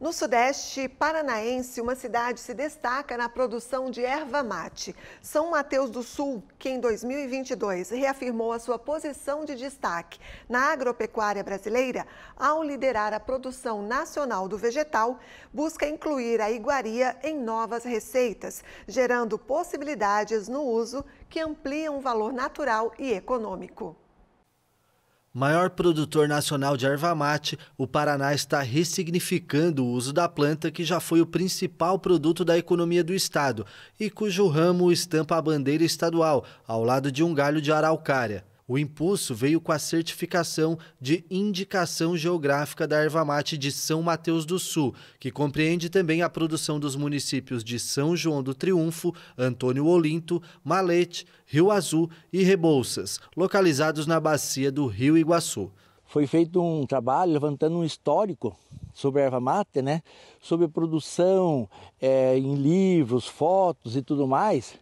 No sudeste paranaense, uma cidade se destaca na produção de erva mate. São Mateus do Sul, que em 2022 reafirmou a sua posição de destaque na agropecuária brasileira, ao liderar a produção nacional do vegetal, busca incluir a iguaria em novas receitas, gerando possibilidades no uso que ampliam o valor natural e econômico. Maior produtor nacional de erva mate, o Paraná está ressignificando o uso da planta que já foi o principal produto da economia do estado e cujo ramo estampa a bandeira estadual, ao lado de um galho de araucária. O impulso veio com a certificação de indicação geográfica da erva mate de São Mateus do Sul, que compreende também a produção dos municípios de São João do Triunfo, Antônio Olinto, Malete, Rio Azul e Rebouças, localizados na bacia do Rio Iguaçu. Foi feito um trabalho levantando um histórico sobre a erva mate, né? sobre produção é, em livros, fotos e tudo mais,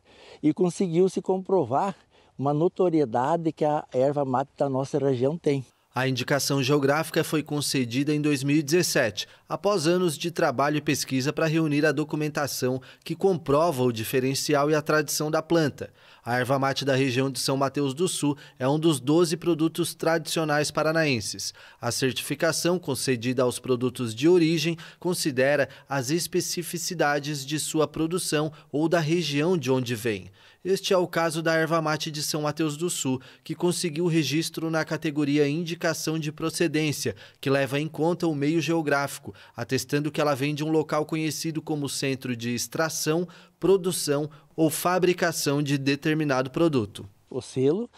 e conseguiu se comprovar uma notoriedade que a erva mate da nossa região tem. A indicação geográfica foi concedida em 2017 após anos de trabalho e pesquisa para reunir a documentação que comprova o diferencial e a tradição da planta. A erva mate da região de São Mateus do Sul é um dos 12 produtos tradicionais paranaenses. A certificação concedida aos produtos de origem considera as especificidades de sua produção ou da região de onde vem. Este é o caso da erva mate de São Mateus do Sul, que conseguiu registro na categoria Indicação de Procedência, que leva em conta o meio geográfico, atestando que ela vem de um local conhecido como centro de extração, produção ou fabricação de determinado produto. O selo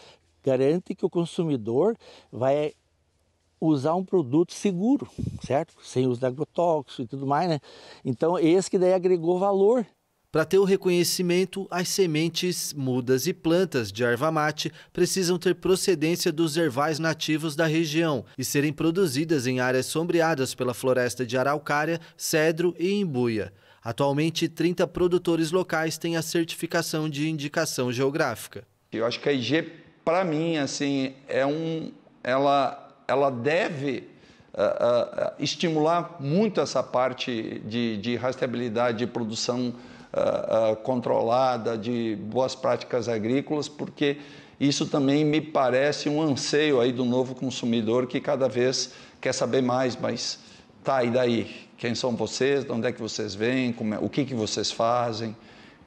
garante que o consumidor vai usar um produto seguro, certo? Sem uso de agrotóxico e tudo mais, né? Então, esse que daí agregou valor para ter o reconhecimento, as sementes, mudas e plantas de erva mate precisam ter procedência dos ervais nativos da região e serem produzidas em áreas sombreadas pela floresta de araucária, cedro e imbuia. Atualmente, 30 produtores locais têm a certificação de indicação geográfica. Eu acho que a IG, para mim, assim, é um, ela, ela deve uh, uh, estimular muito essa parte de, de rastreabilidade, de produção uh, controlada, de boas práticas agrícolas, porque isso também me parece um anseio aí do novo consumidor que cada vez quer saber mais, mas tá, e daí? Quem são vocês? De onde é que vocês vêm? É, o que, que vocês fazem?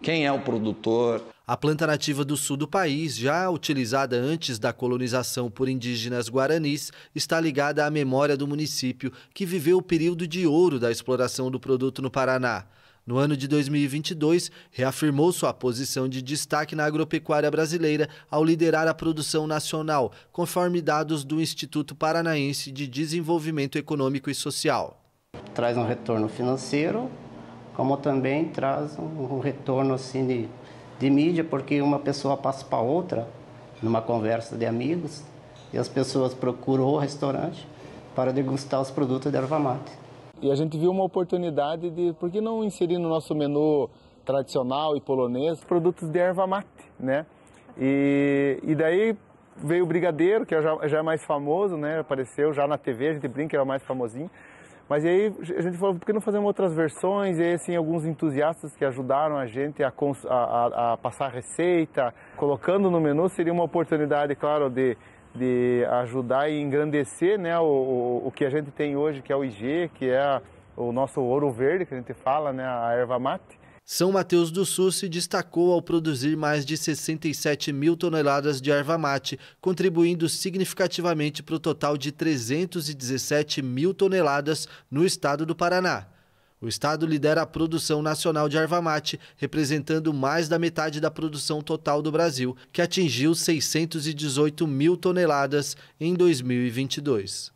Quem é o produtor? A planta nativa do sul do país, já utilizada antes da colonização por indígenas guaranis, está ligada à memória do município, que viveu o período de ouro da exploração do produto no Paraná. No ano de 2022, reafirmou sua posição de destaque na agropecuária brasileira ao liderar a produção nacional, conforme dados do Instituto Paranaense de Desenvolvimento Econômico e Social. Traz um retorno financeiro, como também traz um retorno assim de, de mídia, porque uma pessoa passa para outra numa conversa de amigos e as pessoas procuram o restaurante para degustar os produtos da erva mate. E a gente viu uma oportunidade de, por que não inserir no nosso menu tradicional e polonês produtos de erva mate, né? E, e daí veio o brigadeiro, que é já, já é mais famoso, né? Apareceu já na TV, a gente brinca, era é mais famosinho. Mas aí a gente falou, por que não fazemos outras versões? E aí, assim, alguns entusiastas que ajudaram a gente a, a, a passar a receita, colocando no menu, seria uma oportunidade, claro, de de ajudar e engrandecer né, o, o que a gente tem hoje, que é o IG, que é a, o nosso ouro verde, que a gente fala, né, a erva mate. São Mateus do Sul se destacou ao produzir mais de 67 mil toneladas de erva mate, contribuindo significativamente para o total de 317 mil toneladas no estado do Paraná. O estado lidera a produção nacional de erva mate, representando mais da metade da produção total do Brasil, que atingiu 618 mil toneladas em 2022.